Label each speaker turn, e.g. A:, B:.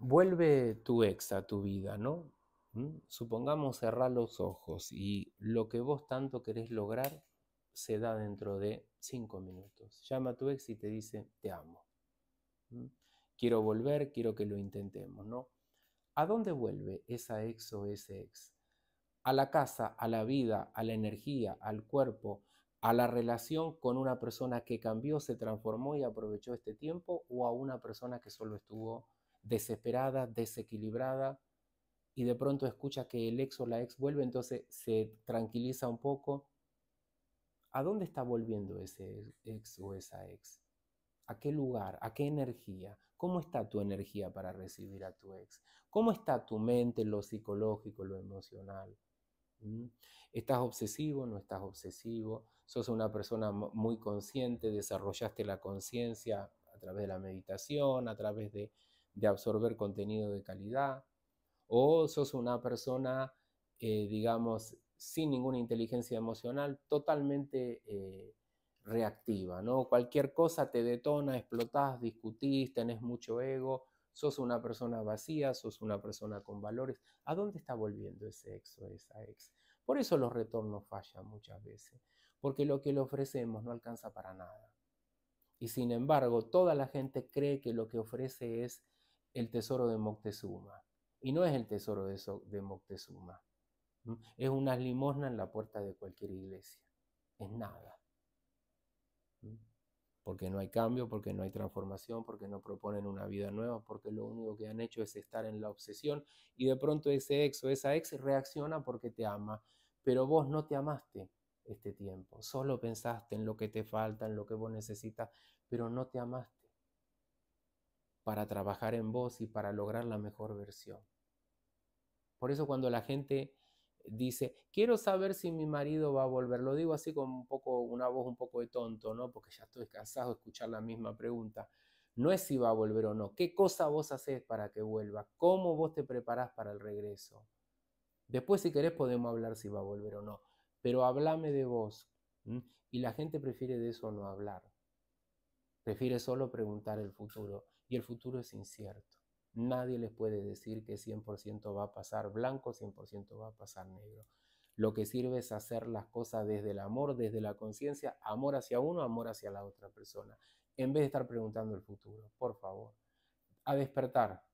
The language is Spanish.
A: vuelve tu ex a tu vida, ¿no? Mm, supongamos cerrar los ojos y lo que vos tanto querés lograr se da dentro de cinco minutos. Llama a tu ex y te dice, te amo. Mm, quiero volver, quiero que lo intentemos, ¿no? ¿A dónde vuelve esa ex o ese ex? A la casa, a la vida, a la energía, al cuerpo, a la relación con una persona que cambió, se transformó y aprovechó este tiempo o a una persona que solo estuvo desesperada, desequilibrada, y de pronto escucha que el ex o la ex vuelve, entonces se tranquiliza un poco. ¿A dónde está volviendo ese ex o esa ex? ¿A qué lugar? ¿A qué energía? ¿Cómo está tu energía para recibir a tu ex? ¿Cómo está tu mente, lo psicológico, lo emocional? ¿Mm? ¿Estás obsesivo? ¿No estás obsesivo? ¿Sos una persona muy consciente? ¿Desarrollaste la conciencia a través de la meditación, a través de de absorber contenido de calidad, o sos una persona, eh, digamos, sin ninguna inteligencia emocional, totalmente eh, reactiva, ¿no? Cualquier cosa te detona, explotás, discutís, tenés mucho ego, sos una persona vacía, sos una persona con valores. ¿A dónde está volviendo ese ex o esa ex? Por eso los retornos fallan muchas veces, porque lo que le ofrecemos no alcanza para nada. Y sin embargo, toda la gente cree que lo que ofrece es el tesoro de Moctezuma. Y no es el tesoro de, Moctezuma. Es unas limosna en la puerta de cualquier iglesia. Es nada. Porque no hay cambio, porque no hay transformación, porque no proponen una vida nueva, porque lo único que han hecho es estar en la obsesión y de pronto ese ex o esa ex reacciona porque te ama. Pero vos no te amaste este tiempo. Solo pensaste en lo que te falta, en lo que vos necesitas, pero no te amaste para trabajar en vos y para lograr la mejor versión. Por eso cuando la gente dice, quiero saber si mi marido va a volver, lo digo así con un poco, una voz un poco de tonto, ¿no? Porque ya estoy cansado de escuchar la misma pregunta. No es si va a volver o no, qué cosa vos haces para que vuelva, cómo vos te preparás para el regreso. Después si querés podemos hablar si va a volver o no, pero háblame de vos. Y la gente prefiere de eso no hablar. Prefiere solo preguntar el futuro y el futuro es incierto. Nadie les puede decir que 100% va a pasar blanco, 100% va a pasar negro. Lo que sirve es hacer las cosas desde el amor, desde la conciencia, amor hacia uno, amor hacia la otra persona, en vez de estar preguntando el futuro, por favor. A despertar,